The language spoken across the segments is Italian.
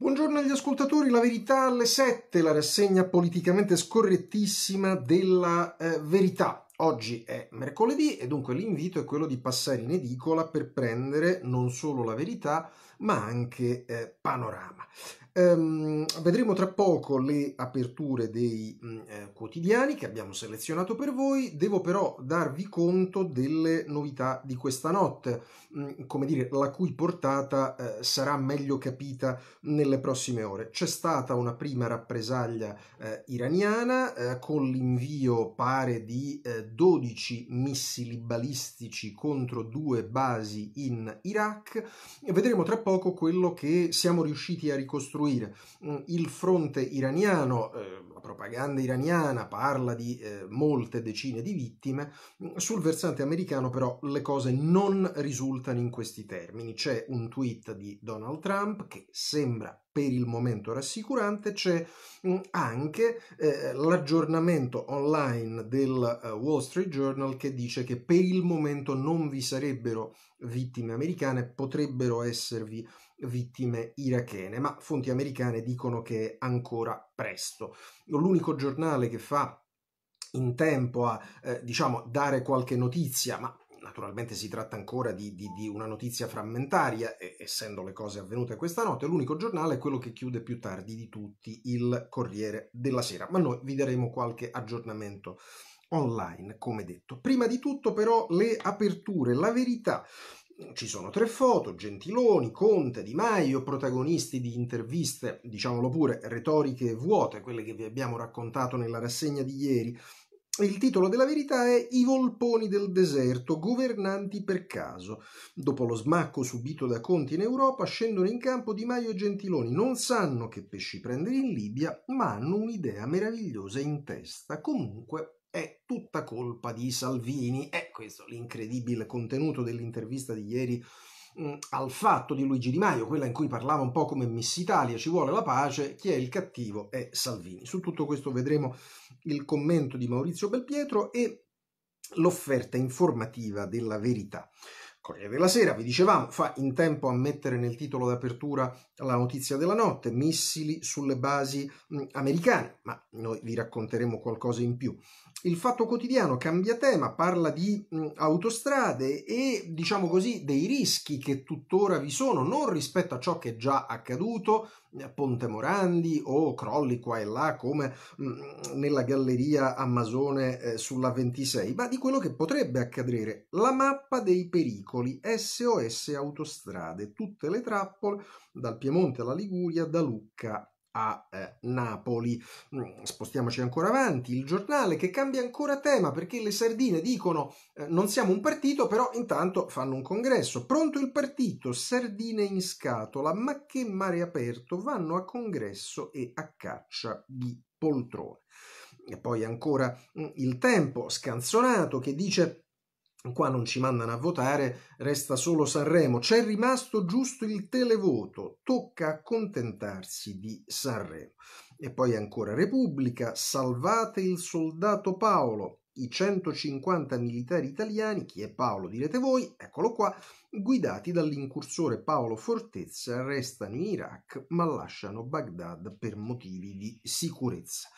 Buongiorno agli ascoltatori, la verità alle 7, la rassegna politicamente scorrettissima della eh, verità. Oggi è mercoledì e dunque l'invito è quello di passare in edicola per prendere non solo la verità, ma anche eh, Panorama. Ehm, vedremo tra poco le aperture dei mh, mm, eh, quotidiani che abbiamo selezionato per voi, devo però darvi conto delle novità di questa notte, mh, mm, come dire, la cui portata eh, sarà meglio capita nelle prossime ore. C'è stata una prima rappresaglia eh, iraniana eh, con l'invio pare di 12 eh, missili balistici contro due basi in Iraq. Vedremo tra poco poco quello che siamo riusciti a ricostruire. Mm, il fronte iraniano, eh, la propaganda iraniana parla di eh, molte decine di vittime, mm, sul versante americano però le cose non risultano in questi termini. C'è un tweet di Donald Trump che sembra per il momento rassicurante c'è mm, anche eh, l'aggiornamento online del uh, Wall Street Journal che dice che per il momento non vi sarebbero vittime americane, potrebbero esservi vittime irachene, ma fonti americane dicono che è ancora presto. L'unico giornale che fa in tempo a eh, diciamo dare qualche notizia, ma naturalmente si tratta ancora di, di, di una notizia frammentaria, e, essendo le cose avvenute questa notte, l'unico giornale è quello che chiude più tardi di tutti il Corriere della Sera, ma noi vi daremo qualche aggiornamento online, come detto. Prima di tutto però le aperture, la verità. Ci sono tre foto, Gentiloni, Conte, Di Maio, protagonisti di interviste, diciamolo pure, retoriche vuote, quelle che vi abbiamo raccontato nella rassegna di ieri, il titolo della verità è I volponi del deserto, governanti per caso. Dopo lo smacco subito da Conti in Europa, scendono in campo Di Maio e Gentiloni. Non sanno che pesci prendere in Libia, ma hanno un'idea meravigliosa in testa. Comunque è tutta colpa di Salvini. È questo l'incredibile contenuto dell'intervista di ieri al fatto di Luigi Di Maio, quella in cui parlava un po' come Miss Italia, ci vuole la pace, chi è il cattivo è Salvini. Su tutto questo vedremo il commento di Maurizio Belpietro e l'offerta informativa della verità. Corriere della Sera, vi dicevamo, fa in tempo a mettere nel titolo d'apertura la notizia della notte, missili sulle basi americane, ma noi vi racconteremo qualcosa in più il Fatto Quotidiano cambia tema, parla di mh, autostrade e diciamo così dei rischi che tuttora vi sono, non rispetto a ciò che è già accaduto Ponte Morandi o crolli qua e là come mh, nella galleria Amazone eh, sulla 26, ma di quello che potrebbe accadere. La mappa dei pericoli, SOS autostrade, tutte le trappole dal Piemonte alla Liguria, da Lucca a eh, Napoli. Mm, spostiamoci ancora avanti, il giornale che cambia ancora tema perché le sardine dicono eh, non siamo un partito, però intanto fanno un congresso. Pronto il partito, sardine in scatola, ma che mare aperto, vanno a congresso e a caccia di poltrone. E poi ancora mm, il tempo scanzonato che dice qua non ci mandano a votare, resta solo Sanremo. C'è rimasto giusto il televoto, tocca accontentarsi di Sanremo. E poi ancora Repubblica, salvate il soldato Paolo. I 150 militari italiani, chi è Paolo direte voi, eccolo qua, guidati dall'incursore Paolo Fortezza, restano in Iraq ma lasciano Baghdad per motivi di sicurezza.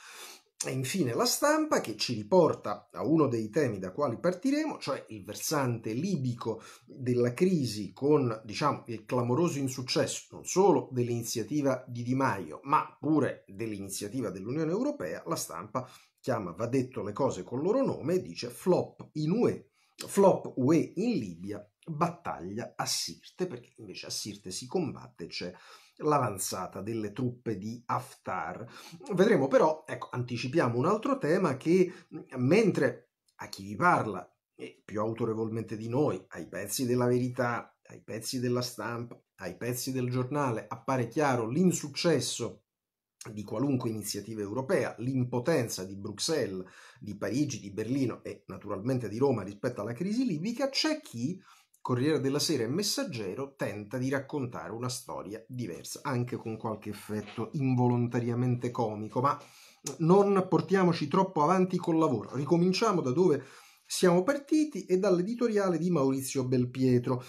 E infine la stampa che ci riporta a uno dei temi da quali partiremo, cioè il versante libico della crisi con diciamo, il clamoroso insuccesso non solo dell'iniziativa di Di Maio, ma pure dell'iniziativa dell'Unione Europea, la stampa chiama, va detto le cose col loro nome, e dice flop in UE, flop UE in Libia, battaglia a Sirte, perché invece a Sirte si combatte, c'è cioè l'avanzata delle truppe di Haftar. Vedremo però, ecco, anticipiamo un altro tema che mentre a chi vi parla e più autorevolmente di noi, ai pezzi della verità, ai pezzi della stampa, ai pezzi del giornale, appare chiaro l'insuccesso di qualunque iniziativa europea, l'impotenza di Bruxelles, di Parigi, di Berlino e naturalmente di Roma rispetto alla crisi libica, c'è chi Corriere della Sera e Messaggero tenta di raccontare una storia diversa, anche con qualche effetto involontariamente comico, ma non portiamoci troppo avanti col lavoro. Ricominciamo da dove siamo partiti e dall'editoriale di Maurizio Belpietro.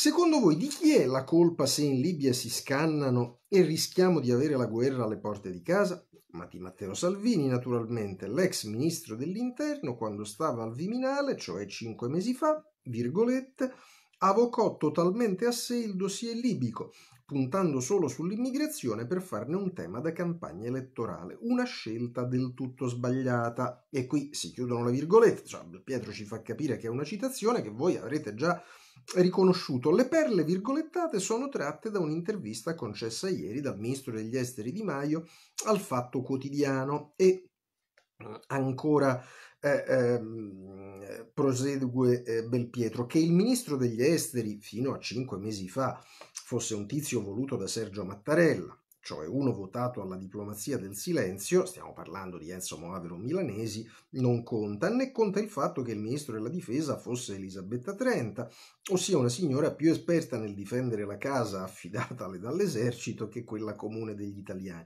Secondo voi di chi è la colpa se in Libia si scannano e rischiamo di avere la guerra alle porte di casa? Ma di Matteo Salvini, naturalmente, l'ex ministro dell'Interno, quando stava al Viminale, cioè cinque mesi fa, virgolette, avvocò totalmente a sé il dossier libico, puntando solo sull'immigrazione per farne un tema da campagna elettorale, una scelta del tutto sbagliata. E qui si chiudono le virgolette, cioè, Pietro ci fa capire che è una citazione che voi avrete già riconosciuto. Le perle virgolettate sono tratte da un'intervista concessa ieri dal ministro degli esteri Di Maio al Fatto Quotidiano e eh, ancora eh, eh, prosegue eh, Belpietro che il ministro degli esteri fino a cinque mesi fa fosse un tizio voluto da Sergio Mattarella cioè uno votato alla diplomazia del silenzio, stiamo parlando di Enzo Moavero Milanesi, non conta, né conta il fatto che il ministro della difesa fosse Elisabetta Trenta, ossia una signora più esperta nel difendere la casa affidatale dall'esercito che quella comune degli italiani.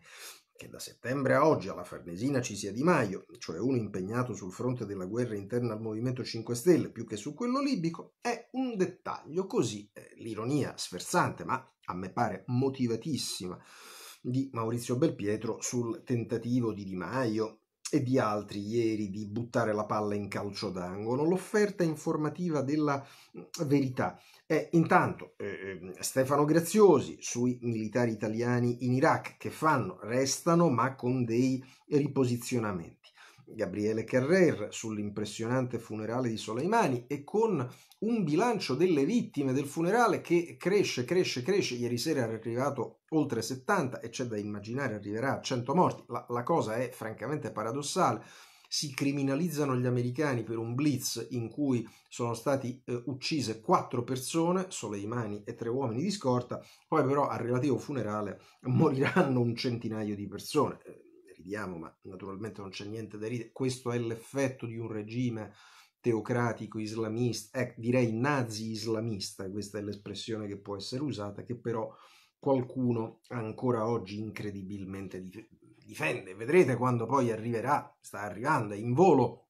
Che da settembre a oggi alla Farnesina ci sia Di Maio, cioè uno impegnato sul fronte della guerra interna al Movimento 5 Stelle più che su quello libico, è un dettaglio così, eh, l'ironia sferzante, ma a me pare motivatissima di Maurizio Belpietro sul tentativo di Di Maio e di altri ieri di buttare la palla in calcio d'angolo, l'offerta informativa della mm, verità è intanto eh, eh, Stefano Graziosi sui militari italiani in Iraq che fanno, restano ma con dei riposizionamenti. Gabriele Carrer sull'impressionante funerale di Soleimani e con un bilancio delle vittime del funerale che cresce, cresce, cresce. Ieri sera era arrivato oltre 70 e c'è da immaginare arriverà a 100 morti. La, la cosa è francamente paradossale. Si criminalizzano gli americani per un blitz in cui sono stati eh, uccise quattro persone, Soleimani e tre uomini di scorta, poi però al relativo funerale moriranno un centinaio di persone ridiamo, ma naturalmente non c'è niente da ridere, questo è l'effetto di un regime teocratico islamista, eh, direi nazi islamista, questa è l'espressione che può essere usata, che però qualcuno ancora oggi incredibilmente difende. Vedrete quando poi arriverà, sta arrivando, è in volo,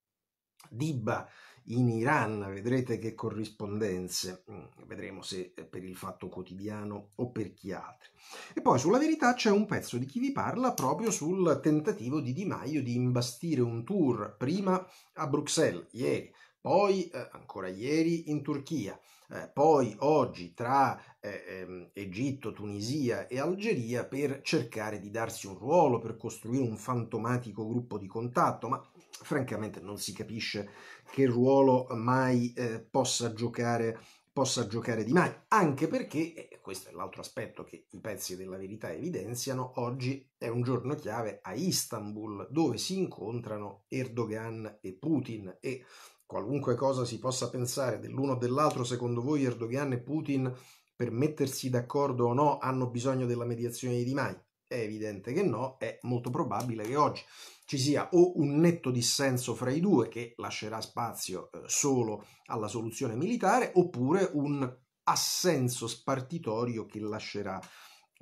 Dibba in Iran, vedrete che corrispondenze, mm, vedremo se per il fatto quotidiano o per chi altri. E poi sulla verità c'è un pezzo di chi vi parla proprio sul tentativo di Di Maio di imbastire un tour, prima a Bruxelles, ieri, poi eh, ancora ieri in Turchia, eh, poi oggi tra eh, ehm, Egitto, Tunisia e Algeria per cercare di darsi un ruolo, per costruire un fantomatico gruppo di contatto, ma francamente non si capisce che ruolo mai eh, possa giocare possa giocare di mai, anche perché, e questo è l'altro aspetto che i pezzi della verità evidenziano, oggi è un giorno chiave a Istanbul, dove si incontrano Erdogan e Putin e qualunque cosa si possa pensare dell'uno o dell'altro, secondo voi Erdogan e Putin per mettersi d'accordo o no hanno bisogno della mediazione di Di Mai? È evidente che no, è molto probabile che oggi ci sia o un netto dissenso fra i due che lascerà spazio eh, solo alla soluzione militare oppure un assenso spartitorio che lascerà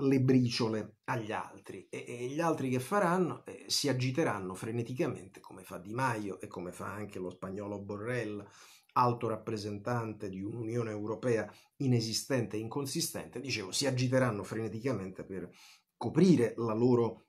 le briciole agli altri e, e gli altri che faranno eh, si agiteranno freneticamente come fa Di Maio e come fa anche lo spagnolo Borrell, alto rappresentante di un'Unione Europea inesistente e inconsistente, dicevo, si agiteranno freneticamente per coprire la loro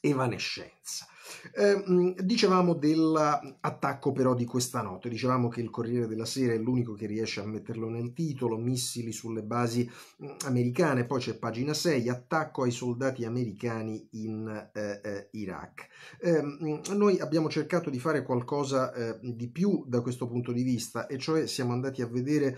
evanescenza. Eh, dicevamo dell'attacco però di questa notte, dicevamo che il Corriere della Sera è l'unico che riesce a metterlo nel titolo, missili sulle basi mm, americane, poi c'è pagina 6, attacco ai soldati americani in eh, eh, Iraq. Ehm, mm, noi abbiamo cercato di fare qualcosa eh, di più da questo punto di vista e cioè siamo andati a vedere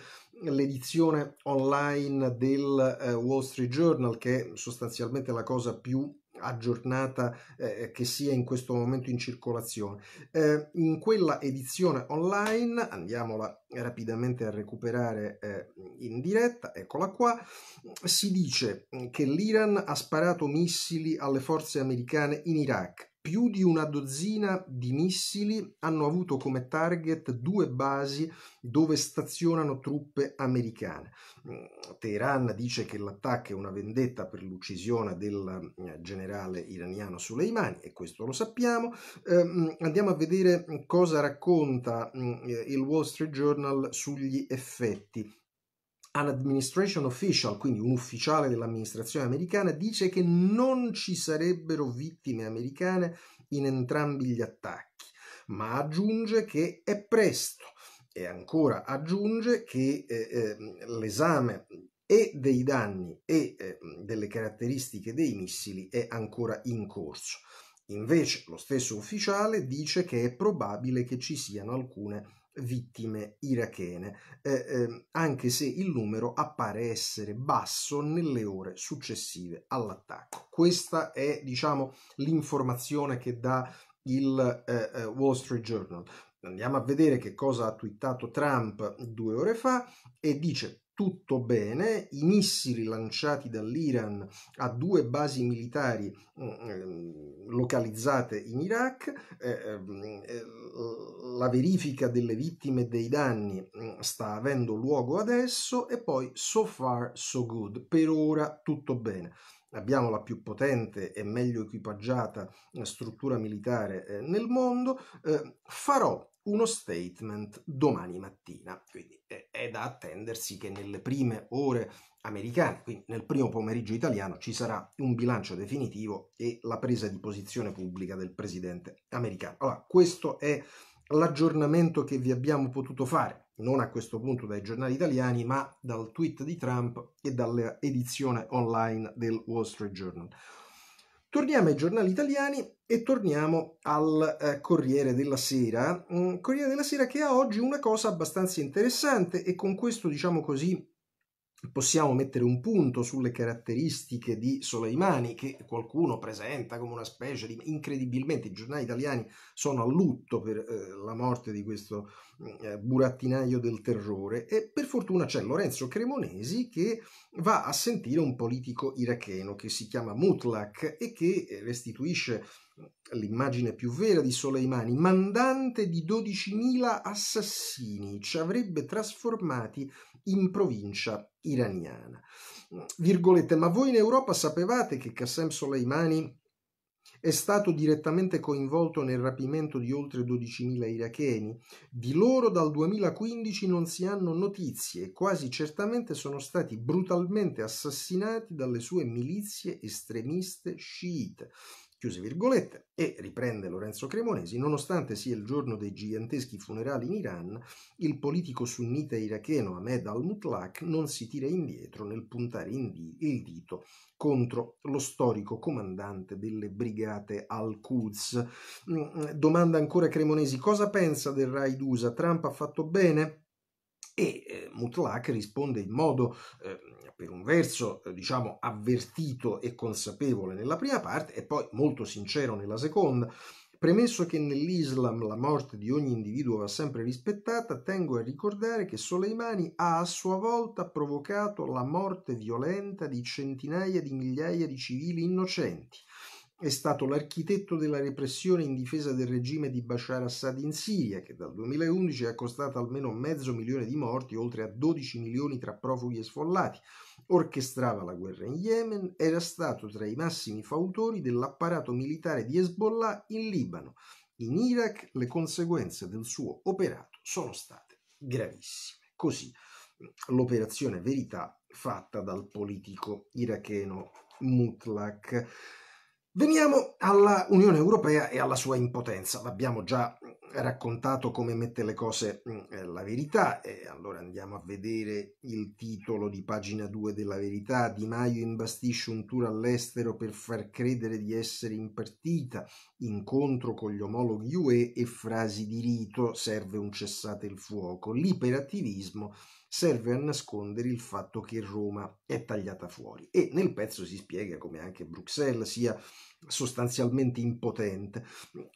l'edizione online del eh, Wall Street Journal, che è sostanzialmente la cosa più aggiornata eh, che sia in questo momento in circolazione. Eh, in quella edizione online, andiamola rapidamente a recuperare eh, in diretta, eccola qua, si dice che l'Iran ha sparato missili alle forze americane in Iraq. Più di una dozzina di missili hanno avuto come target due basi dove stazionano truppe americane. Mm, Teheran dice che l'attacco è una vendetta per l'uccisione del mm, generale iraniano Soleimani e questo lo sappiamo. Ehm, andiamo a vedere cosa racconta mm, il Wall Street Journal sugli effetti an administration official, quindi un ufficiale dell'amministrazione americana, dice che non ci sarebbero vittime americane in entrambi gli attacchi, ma aggiunge che è presto e ancora aggiunge che eh, ehm, l'esame e dei danni e eh, delle caratteristiche dei missili è ancora in corso. Invece lo stesso ufficiale dice che è probabile che ci siano alcune vittime irachene, eh, eh, anche se il numero appare essere basso nelle ore successive all'attacco. Questa è, diciamo, l'informazione che dà il eh, eh Wall Street Journal. Andiamo a vedere che cosa ha twittato Trump due ore fa e dice tutto bene, i missili lanciati dall'Iran a due basi militari mm, ehm, localizzate in Iraq, eh, ehm, eh, la verifica delle vittime e dei danni mm, sta avendo luogo adesso e poi so far so good, per ora tutto bene abbiamo la più potente e meglio equipaggiata eh, struttura militare eh, nel mondo, eh, farò uno statement domani mattina. Quindi è da attendersi che nelle prime ore americane, quindi nel primo pomeriggio italiano, ci sarà un bilancio definitivo e la presa di posizione pubblica del presidente americano. Allora, questo è l'aggiornamento che vi abbiamo potuto fare, non a questo punto dai giornali italiani, ma dal tweet di Trump e dall'edizione online del Wall Street Journal. Torniamo ai giornali italiani e torniamo al eh, Corriere della Sera. Mm, Corriere della Sera che ha oggi una cosa abbastanza interessante e con questo, diciamo così, possiamo mettere un punto sulle caratteristiche di Soleimani che qualcuno presenta come una specie di incredibilmente i giornali italiani sono a lutto per eh, la morte di questo mm, eh, burattinaio del terrore e per fortuna c'è Lorenzo Cremonesi che va a sentire un politico iracheno che si chiama Mutlak e che eh, restituisce mm, l'immagine più vera di Soleimani, mandante di 12.000 assassini, ci avrebbe trasformati in provincia iraniana. Virgolette, ma voi in Europa sapevate che Qassem Soleimani è stato direttamente coinvolto nel rapimento di oltre 12.000 iracheni. Di loro dal 2015 non si hanno notizie e quasi certamente sono stati brutalmente assassinati dalle sue milizie estremiste sciite chiuse virgolette, e riprende Lorenzo Cremonesi, nonostante sia il giorno dei giganteschi funerali in Iran, il politico sunnita iracheno Ahmed al-Mutlaq non si tira indietro nel puntare il dito contro lo storico comandante delle brigate al-Quds. Mm, mm, domanda ancora Cremonesi cosa pensa del Rai d'USA? Trump ha fatto bene? e eh, Mutlak risponde in modo eh, per un verso eh, diciamo avvertito e consapevole nella prima parte e poi molto sincero nella seconda. Premesso che nell'Islam la morte di ogni individuo va sempre rispettata, tengo a ricordare che Soleimani ha a sua volta provocato la morte violenta di centinaia di migliaia di civili innocenti è stato l'architetto della repressione in difesa del regime di Bashar Assad in Siria, che dal 2011 ha costato almeno mezzo milione di morti, oltre a 12 milioni tra profughi e sfollati. Orchestrava la guerra in Yemen, era stato tra i massimi fautori dell'apparato militare di Hezbollah in Libano. In Iraq le conseguenze del suo operato sono state gravissime. Così l'operazione Verità fatta dal politico iracheno Mutlak. Veniamo alla Unione Europea e alla sua impotenza. L'abbiamo già mm, raccontato come mette le cose mm, eh, la verità e allora andiamo a vedere il titolo di pagina 2 della verità. Di Maio imbastisce un tour all'estero per far credere di essere impartita. incontro con gli omologhi UE e frasi di rito, serve un cessate il fuoco, l'iperattivismo serve a nascondere il fatto che Roma è tagliata fuori e nel pezzo si spiega come anche Bruxelles sia sostanzialmente impotente.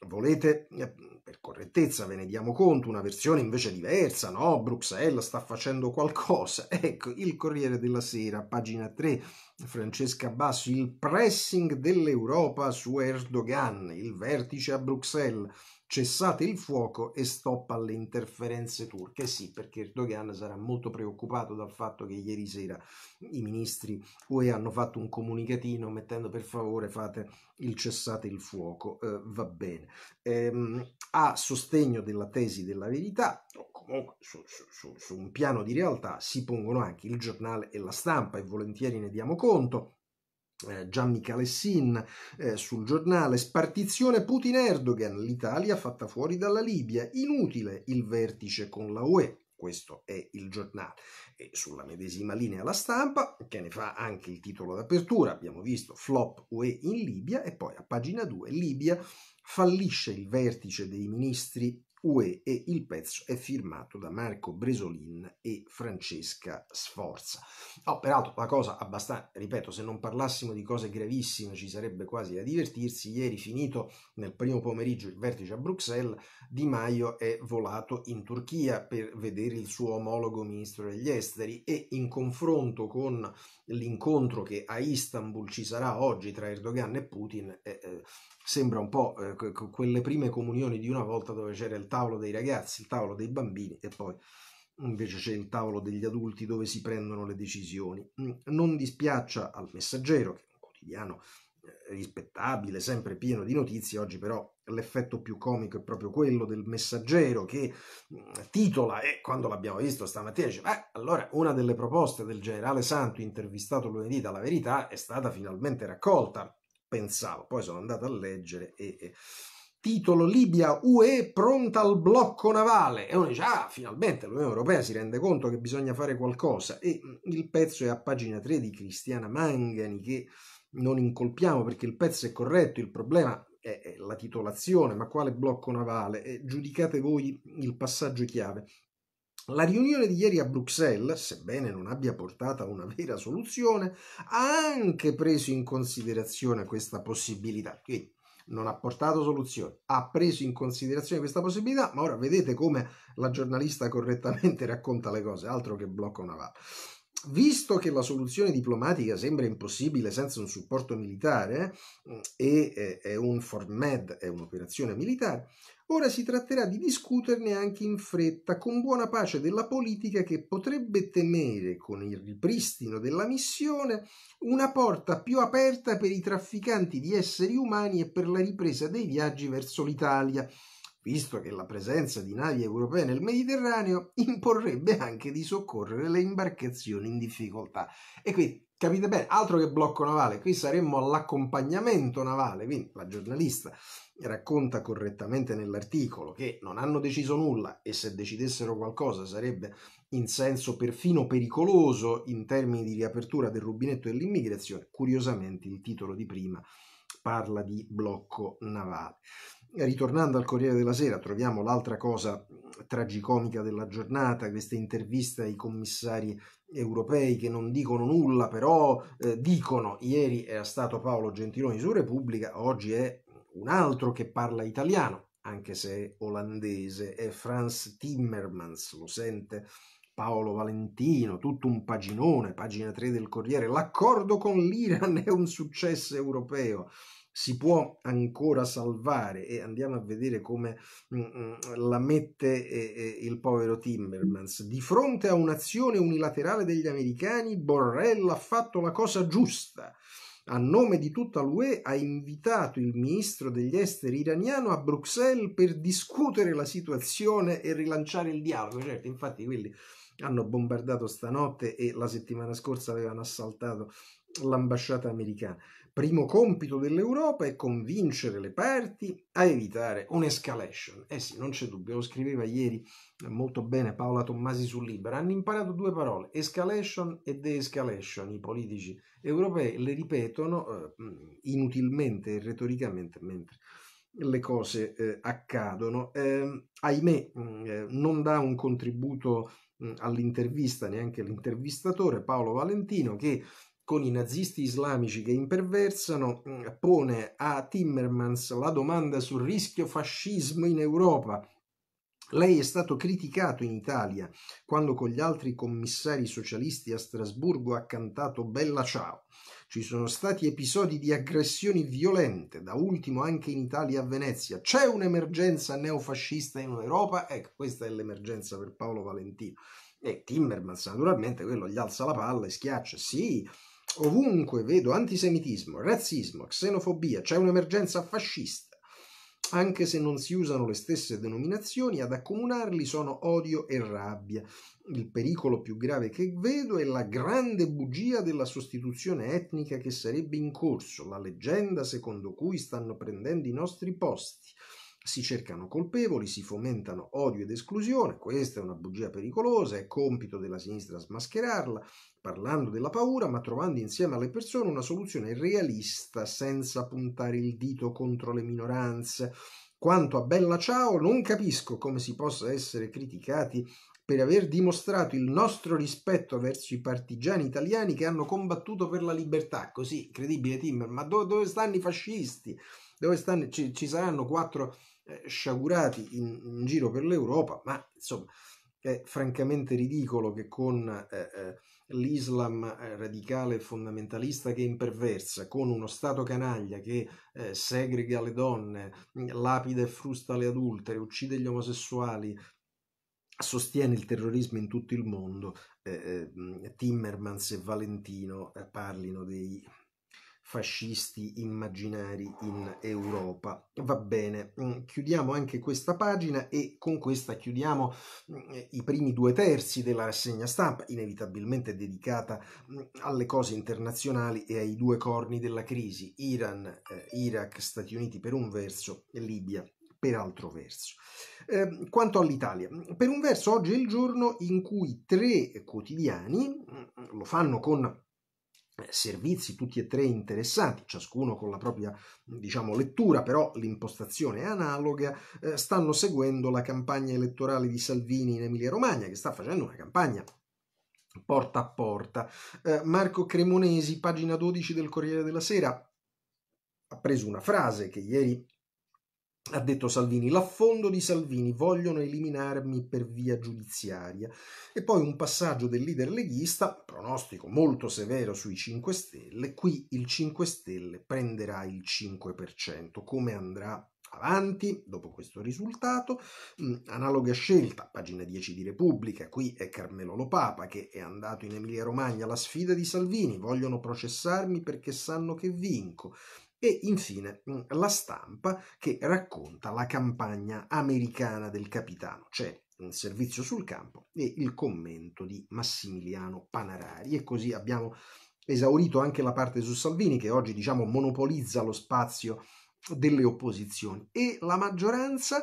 Volete, eh, per correttezza, ve ne diamo conto, una versione invece diversa, no? Bruxelles sta facendo qualcosa. Ecco, il Corriere della Sera, pagina 3, Francesca Basso, il pressing dell'Europa su Erdogan, il vertice a Bruxelles cessate il fuoco e stop alle interferenze turche. Eh sì, perché Erdogan sarà molto preoccupato dal fatto che ieri sera i ministri UE hanno fatto un comunicatino mettendo per favore fate il cessate il fuoco, eh, va bene. Ehm, a sostegno della tesi della verità, o comunque su, su, su un piano di realtà, si pongono anche il giornale e la stampa e volentieri ne diamo conto eh, Gian Michele Sin eh, sul giornale Spartizione Putin-Erdogan, l'Italia fatta fuori dalla Libia, inutile il vertice con la UE. Questo è il giornale. E sulla medesima linea la stampa, che ne fa anche il titolo d'apertura, abbiamo visto flop UE in Libia e poi a pagina 2 Libia fallisce il vertice dei ministri UE e il pezzo è firmato da Marco Bresolin e Francesca Sforza. Oh, peraltro la cosa abbastanza, ripeto, se non parlassimo di cose gravissime ci sarebbe quasi da divertirsi. Ieri finito nel primo pomeriggio il vertice a Bruxelles, Di Maio è volato in Turchia per vedere il suo omologo ministro degli esteri e in confronto con l'incontro che a Istanbul ci sarà oggi tra Erdogan e Putin, eh, eh, sembra un po' eh, quelle prime comunioni di una volta dove c'era il tavolo dei ragazzi, il tavolo dei bambini e poi invece c'è il tavolo degli adulti dove si prendono le decisioni. Mm, non dispiaccia al messaggero, che è un quotidiano eh, rispettabile, sempre pieno di notizie, oggi però l'effetto più comico è proprio quello del messaggero che mm, titola, e quando l'abbiamo visto stamattina dice, beh, allora una delle proposte del generale Santo intervistato lunedì dalla Verità è stata finalmente raccolta, pensavo. Poi sono andato a leggere e, e titolo Libia UE pronta al blocco navale. E uno dice, ah, finalmente l'Unione Europea si rende conto che bisogna fare qualcosa. E mm, il pezzo è a pagina 3 di Cristiana Mangani, che non incolpiamo perché il pezzo è corretto, il problema è, la titolazione, ma quale blocco navale? giudicate voi il passaggio chiave. La riunione di ieri a Bruxelles, sebbene non abbia portato a una vera soluzione, ha anche preso in considerazione questa possibilità. Quindi non ha portato soluzione, ha preso in considerazione questa possibilità, ma ora vedete come la giornalista correttamente racconta le cose, altro che blocca una valla. Visto che la soluzione diplomatica sembra impossibile senza un supporto militare eh, e eh, è un formed, è un'operazione militare, Ora si tratterà di discuterne anche in fretta, con buona pace della politica che potrebbe temere, con il ripristino della missione, una porta più aperta per i trafficanti di esseri umani e per la ripresa dei viaggi verso l'Italia, visto che la presenza di navi europee nel Mediterraneo imporrebbe anche di soccorrere le imbarcazioni in difficoltà. E qui capite bene, altro che blocco navale, qui saremmo all'accompagnamento navale, quindi la giornalista racconta correttamente nell'articolo che non hanno deciso nulla e se decidessero qualcosa sarebbe in senso perfino pericoloso in termini di riapertura del rubinetto dell'immigrazione. Curiosamente il titolo di prima parla di blocco navale ritornando al Corriere della Sera troviamo l'altra cosa mm, tragicomica della giornata, questa intervista ai commissari europei che non dicono nulla, però eh, dicono, ieri era stato Paolo Gentiloni su Repubblica, oggi è un altro che parla italiano, anche se è olandese, è Franz Timmermans, lo sente Paolo Valentino, tutto un paginone, pagina 3 del Corriere, l'accordo con l'Iran è un successo europeo, si può ancora salvare e andiamo a vedere come mm, mm, la mette il povero Timmermans. Di fronte a un'azione unilaterale degli americani, Borrell ha fatto la cosa giusta a nome di tutta l'UE ha invitato il ministro degli esteri iraniano a Bruxelles per discutere la situazione e rilanciare il dialogo. Certo, infatti quelli hanno bombardato stanotte e la settimana scorsa avevano assaltato l'ambasciata americana primo compito dell'Europa è convincere le parti a evitare un'escalation. Eh sì, non c'è dubbio, lo scriveva ieri molto bene Paola Tommasi sul Libera. Hanno imparato due parole, escalation e de-escalation. I politici europei le ripetono eh, inutilmente e retoricamente mentre le cose eh, accadono. Ehm, mm, eh, ahimè, mh, non dà un contributo mh, mm, all'intervista neanche l'intervistatore Paolo Valentino che con i nazisti islamici che imperversano, mm, pone a Timmermans la domanda sul rischio fascismo in Europa. Lei è stato criticato in Italia quando con gli altri commissari socialisti a Strasburgo ha cantato Bella Ciao. Ci sono stati episodi di aggressioni violente, da ultimo anche in Italia a Venezia. C'è un'emergenza neofascista in Europa? Ecco, questa è l'emergenza per Paolo Valentino. E Timmermans, naturalmente, quello gli alza la palla e schiaccia. Sì, ovunque vedo antisemitismo, razzismo, xenofobia, c'è un'emergenza fascista. Anche se non si usano le stesse denominazioni, ad accomunarli sono odio e rabbia. Il pericolo più grave che vedo è la grande bugia della sostituzione etnica che sarebbe in corso, la leggenda secondo cui stanno prendendo i nostri posti si cercano colpevoli, si fomentano odio ed esclusione, questa è una bugia pericolosa, è compito della sinistra smascherarla, parlando della paura, ma trovando insieme alle persone una soluzione realista, senza puntare il dito contro le minoranze. Quanto a Bella Ciao, non capisco come si possa essere criticati per aver dimostrato il nostro rispetto verso i partigiani italiani che hanno combattuto per la libertà. Così, incredibile Timmer, ma dove, dove stanno i fascisti? Dove stanno, ci, ci saranno quattro eh, sciagurati in, in, giro per l'Europa, ma insomma è francamente ridicolo che con eh, eh l'Islam eh, radicale fondamentalista che imperversa, con uno Stato canaglia che eh, segrega le donne, lapida e frusta le adultere, uccide gli omosessuali, sostiene il terrorismo in tutto il mondo, eh, Timmermans e Valentino eh, parlino dei fascisti immaginari in Europa. Va bene, mm, chiudiamo anche questa pagina e con questa chiudiamo mm, i primi due terzi della rassegna stampa, inevitabilmente dedicata mm, alle cose internazionali e ai due corni della crisi, Iran, eh, Iraq, Stati Uniti per un verso e Libia per altro verso. Eh, quanto all'Italia, per un verso oggi è il giorno in cui tre quotidiani lo fanno con servizi tutti e tre interessati, ciascuno con la propria diciamo, lettura, però l'impostazione è analoga, eh, stanno seguendo la campagna elettorale di Salvini in Emilia-Romagna, che sta facendo una campagna porta a porta. Eh, Marco Cremonesi, pagina 12 del Corriere della Sera, ha preso una frase che ieri ha detto Salvini, l'affondo di Salvini, vogliono eliminarmi per via giudiziaria. E poi un passaggio del leader leghista, pronostico molto severo sui 5 Stelle, qui il 5 Stelle prenderà il 5%, come andrà avanti dopo questo risultato. Mm, analoga scelta, pagina 10 di Repubblica, qui è Carmelo Lopapa che è andato in Emilia Romagna, la sfida di Salvini, vogliono processarmi perché sanno che vinco. E infine mm, la stampa che racconta la campagna americana del capitano. C'è un servizio sul campo e il commento di Massimiliano Panarari. E così abbiamo esaurito anche la parte su Salvini che oggi diciamo monopolizza lo spazio delle opposizioni e la maggioranza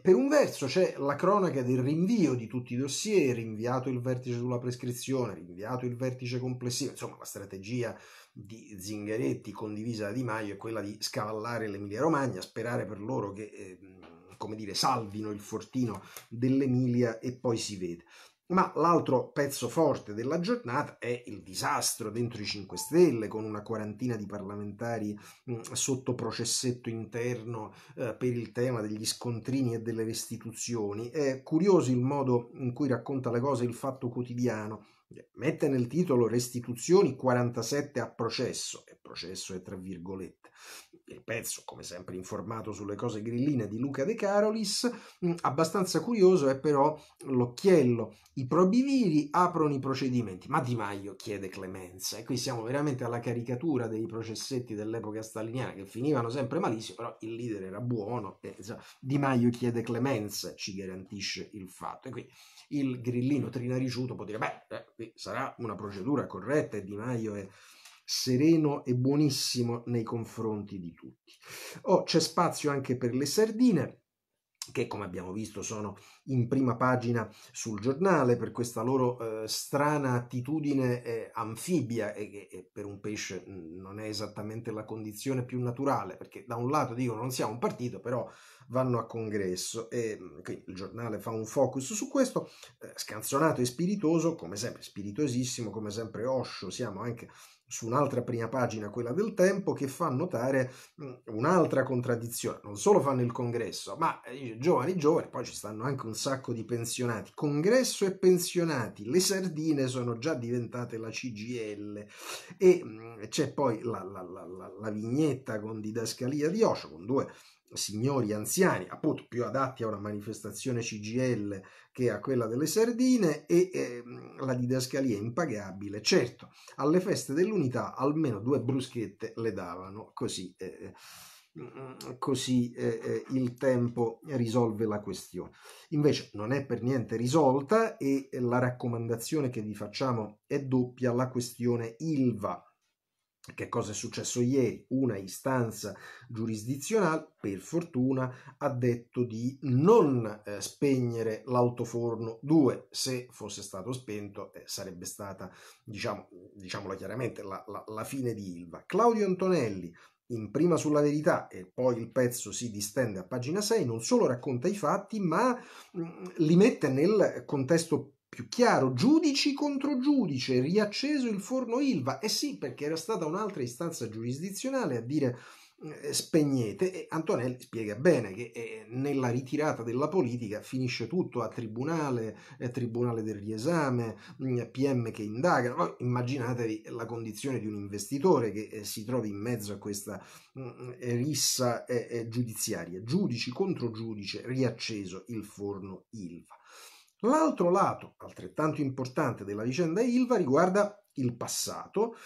per un verso c'è la cronaca del rinvio di tutti i dossier, rinviato il vertice sulla prescrizione, rinviato il vertice complessivo, insomma la strategia di Zingaretti condivisa da Di Maio è quella di scavallare l'Emilia Romagna, sperare per loro che, eh, come dire, salvino il fortino dell'Emilia e poi si vede. Ma l'altro pezzo forte della giornata è il disastro dentro i 5 Stelle, con una quarantina di parlamentari mm, sotto processetto interno eh, per il tema degli scontrini e delle restituzioni. È curioso il modo in cui racconta le cose il Fatto Quotidiano. Mette nel titolo restituzioni 47 a processo, e processo è tra virgolette il pezzo, come sempre informato sulle cose grilline di Luca De Carolis, mm, abbastanza curioso è però l'occhiello. I probiviri aprono i procedimenti, ma Di Maio chiede clemenza. E qui siamo veramente alla caricatura dei processetti dell'epoca staliniana che finivano sempre malissimo, però il leader era buono e insomma, Di Maio chiede clemenza, ci garantisce il fatto. E qui il grillino trinariciuto può dire, beh, eh, qui sarà una procedura corretta e Di Maio è sereno e buonissimo nei confronti di tutti. Oh, c'è spazio anche per le sardine che come abbiamo visto sono in prima pagina sul giornale per questa loro eh, strana attitudine eh, anfibia e che per un pesce mm, non è esattamente la condizione più naturale perché da un lato dicono non siamo un partito però vanno a congresso e mm, quindi il giornale fa un focus su questo eh, scanzonato e spiritoso come sempre spiritosissimo come sempre oscio siamo anche su un'altra prima pagina, quella del tempo, che fa notare mm, un'altra contraddizione. Non solo fanno il congresso, ma eh, i giovani, giovani, poi ci stanno anche un sacco di pensionati. Congresso e pensionati, le sardine sono già diventate la CGL e mm, c'è poi la, la, la, la vignetta con didascalia di Osho, con due signori anziani, appunto più adatti a una manifestazione CGL che a quella delle sardine e eh, la didascalia è impagabile. Certo, alle feste dell'unità almeno due bruschette le davano, così, eh, eh così eh, eh, il tempo risolve la questione. Invece non è per niente risolta e la raccomandazione che vi facciamo è doppia la questione ILVA che cosa è successo ieri? Una istanza giurisdizionale, per fortuna, ha detto di non eh, spegnere l'autoforno 2. Se fosse stato spento eh, sarebbe stata, diciamo, diciamola chiaramente, la, la, la fine di Ilva. Claudio Antonelli, in prima sulla verità e poi il pezzo si distende a pagina 6, non solo racconta i fatti, ma mm, li mette nel contesto più chiaro, giudici contro giudice, riacceso il forno Ilva. E eh sì, perché era stata un'altra istanza giurisdizionale a dire eh, spegnete e Antonelli spiega bene che eh, nella ritirata della politica finisce tutto a tribunale, eh, tribunale del riesame, PM mm, che indaga. Poi immaginatevi la condizione di un investitore che eh, si trovi in mezzo a questa mh, mm, rissa eh, giudiziaria. Giudici contro giudice, riacceso il forno Ilva. L'altro lato, altrettanto importante, della vicenda Ilva riguarda il passato,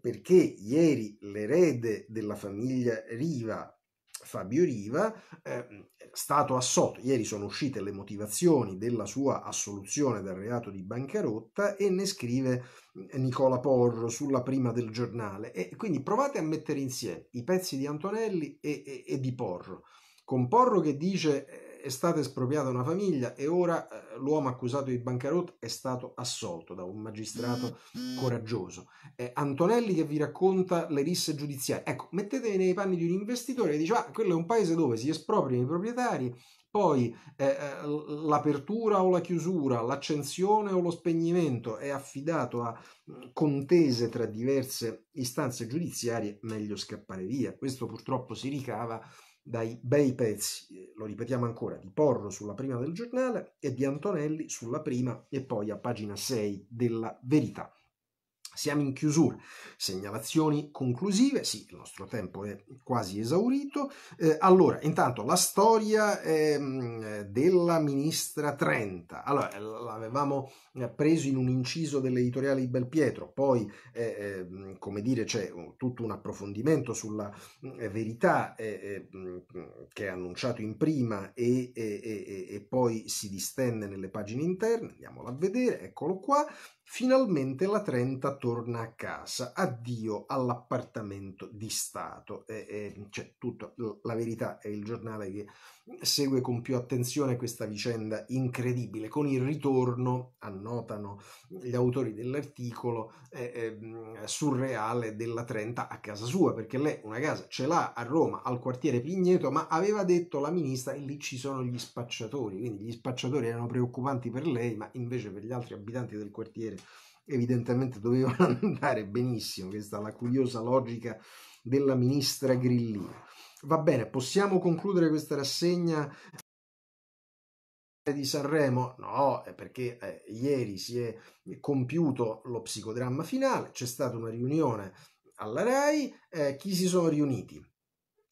perché ieri l'erede della famiglia Riva, Fabio Riva, eh, è stato assolto. Ieri sono uscite le motivazioni della sua assoluzione dal reato di bancarotta e ne scrive eh, Nicola Porro sulla prima del giornale. E quindi provate a mettere insieme i pezzi di Antonelli e, e, e di Porro. Con Porro che dice eh, è stata espropriata una famiglia e ora eh, l'uomo accusato di bancarotta è stato assolto da un magistrato coraggioso. È Antonelli che vi racconta le risse giudiziarie. Ecco, mettetevi nei panni di un investitore che dice, ah, quello è un paese dove si espropriano i proprietari, poi eh, eh l'apertura o la chiusura, l'accensione o lo spegnimento è affidato a mm, contese tra diverse istanze giudiziarie, meglio scappare via. Questo purtroppo si ricava dai bei pezzi, eh, lo ripetiamo ancora, di Porro sulla prima del giornale e di Antonelli sulla prima e poi a pagina 6 della Verità. Siamo in chiusura. Segnalazioni conclusive, sì, il nostro tempo è quasi esaurito. Eh, allora, intanto la storia eh, della ministra Trenta. Allora, eh, l'avevamo eh, preso in un inciso dell'editoriale di Belpietro, poi, eh, ehm, come dire, c'è oh, tutto un approfondimento sulla eh, verità ehm, che è annunciato in prima e, e, e, e poi si distende nelle pagine interne. Andiamola a vedere, eccolo qua. Finalmente la Trenta torna a casa, addio all'appartamento di Stato. E, e, c'è cioè, tutta la verità, è il giornale che segue con più attenzione questa vicenda incredibile, con il ritorno, annotano gli autori dell'articolo, eh, eh, surreale della Trenta a casa sua, perché lei una casa ce l'ha a Roma, al quartiere Pigneto, ma aveva detto la ministra e lì ci sono gli spacciatori, quindi gli spacciatori erano preoccupanti per lei, ma invece per gli altri abitanti del quartiere evidentemente dovevano andare benissimo, questa è la curiosa logica della ministra Grillina. Va bene, possiamo concludere questa rassegna eh, di Sanremo? No, perché eh, ieri si è compiuto lo psicodramma finale, c'è stata una riunione alla RAI, eh, chi si sono riuniti?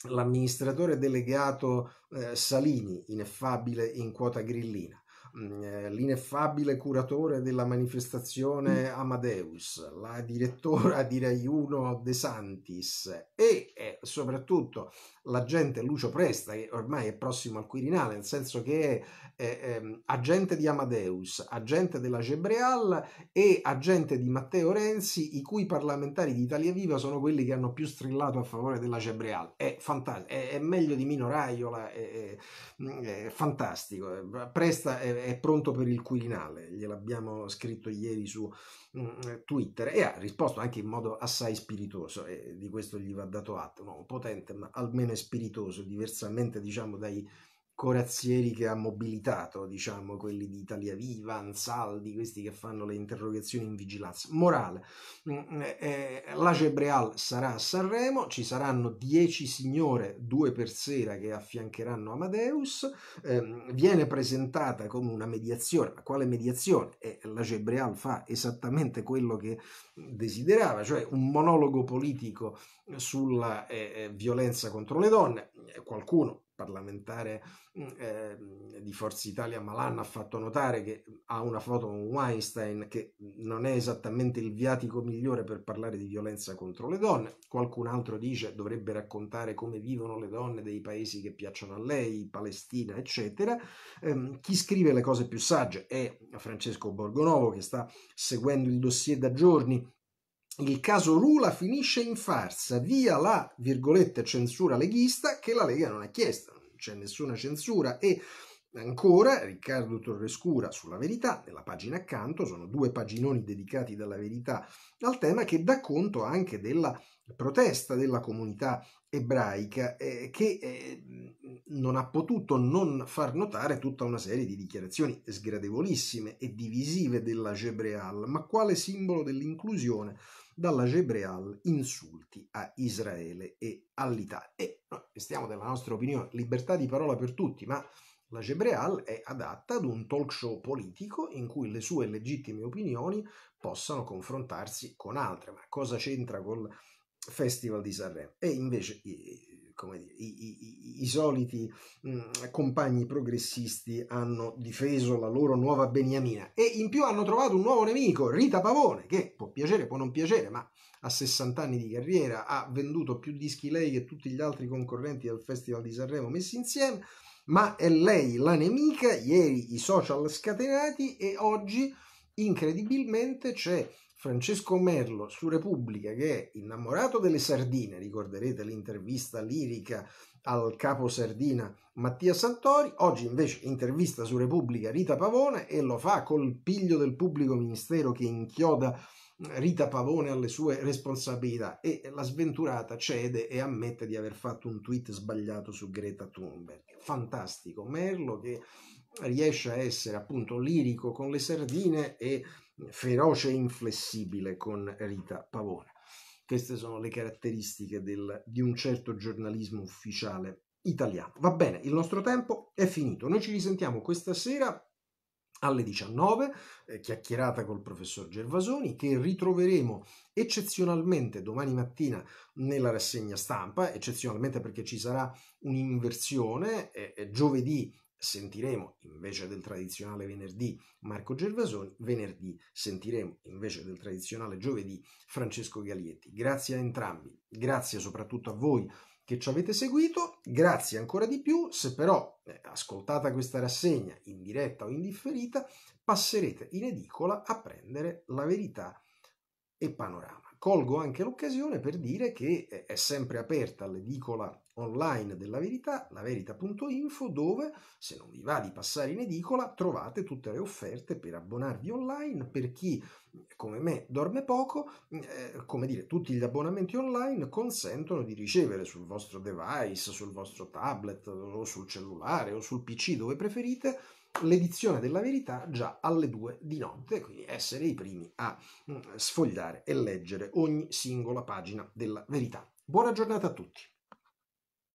L'amministratore delegato eh, Salini, ineffabile in quota grillina, Mm, eh, l'ineffabile curatore della manifestazione mm. Amadeus, la direttora di Raiuno De Santis e eh, soprattutto l'agente Lucio Presta, che ormai è prossimo al Quirinale, nel senso che è, è, è ehm, agente di Amadeus, agente della Gebreal e agente di Matteo Renzi, i cui parlamentari di Italia Viva sono quelli che hanno più strillato a favore della Gebreal. È fantastico, è, è meglio di Mino Raiola, mm, è, fantastico. Presta è è pronto per il Quirinale, gliel'abbiamo scritto ieri su mm, Twitter e ha risposto anche in modo assai spiritoso e di questo gli va dato atto, no, potente ma almeno spiritoso, diversamente diciamo dai corazzieri che ha mobilitato, diciamo, quelli di Italia Viva, Ansaldi, questi che fanno le interrogazioni in vigilanza. Morale, mm, eh, eh, la Cebreal sarà a Sanremo, ci saranno dieci signore, due per sera, che affiancheranno Amadeus, eh, viene presentata come una mediazione, ma quale mediazione? Eh, la Cebreal fa esattamente quello che desiderava, cioè un monologo politico sulla eh, eh, violenza contro le donne, qualcuno parlamentare eh, di Forza Italia Malan ha fatto notare che ha una foto con Weinstein che non è esattamente il viatico migliore per parlare di violenza contro le donne. Qualcun altro dice dovrebbe raccontare come vivono le donne dei paesi che piacciono a lei, Palestina, eccetera. Eh, chi scrive le cose più sagge è Francesco Borgonovo che sta seguendo il dossier da giorni il caso Lula finisce in farsa via la virgolette censura leghista che la Lega non ha chiesto, non c'è nessuna censura e ancora Riccardo Torrescura sulla verità, nella pagina accanto, sono due paginoni dedicati dalla verità al tema che dà conto anche della protesta della comunità ebraica eh, che eh, non ha potuto non far notare tutta una serie di dichiarazioni sgradevolissime e divisive della Gebreal, ma quale simbolo dell'inclusione dalla Gebreal insulti a Israele e all'Italia. E noi stiamo della nostra opinione, libertà di parola per tutti, ma la Gebreal è adatta ad un talk show politico in cui le sue legittime opinioni possano confrontarsi con altre. Ma cosa c'entra col Festival di Sanremo? E invece come dire, i, i, i soliti mh, compagni progressisti hanno difeso la loro nuova beniamina e in più hanno trovato un nuovo nemico, Rita Pavone, che può piacere, può non piacere, ma a 60 anni di carriera ha venduto più dischi lei che tutti gli altri concorrenti del Festival di Sanremo messi insieme, ma è lei la nemica, ieri i social scatenati e oggi incredibilmente c'è Francesco Merlo su Repubblica, che è innamorato delle sardine, ricorderete l'intervista lirica al capo sardina Mattia Santori, oggi invece intervista su Repubblica Rita Pavone e lo fa col piglio del pubblico ministero che inchioda eh, Rita Pavone alle sue responsabilità e la sventurata cede e ammette di aver fatto un tweet sbagliato su Greta Thunberg. Fantastico, Merlo che riesce a essere appunto lirico con le sardine e feroce e inflessibile con Rita Pavone. Queste sono le caratteristiche del, di un certo giornalismo ufficiale italiano. Va bene, il nostro tempo è finito. Noi ci risentiamo questa sera alle 19, eh, chiacchierata col professor Gervasoni, che ritroveremo eccezionalmente domani mattina nella rassegna stampa, eccezionalmente perché ci sarà un'inversione, eh, eh giovedì sentiremo invece del tradizionale venerdì Marco Gervasoni, venerdì sentiremo invece del tradizionale giovedì Francesco Galietti. Grazie a entrambi, grazie soprattutto a voi che ci avete seguito, grazie ancora di più se però eh, ascoltata questa rassegna in diretta o indifferita passerete in edicola a prendere la verità e panorama. Colgo anche l'occasione per dire che eh, è sempre aperta l'edicola online della verità, laverita.info, dove, se non vi va di passare in edicola, trovate tutte le offerte per abbonarvi online, per chi come me dorme poco, eh, come dire, tutti gli abbonamenti online consentono di ricevere sul vostro device, sul vostro tablet o sul cellulare o sul PC dove preferite l'edizione della verità già alle 2 di notte, quindi essere i primi a mm, sfogliare e leggere ogni singola pagina della verità. Buona giornata a tutti.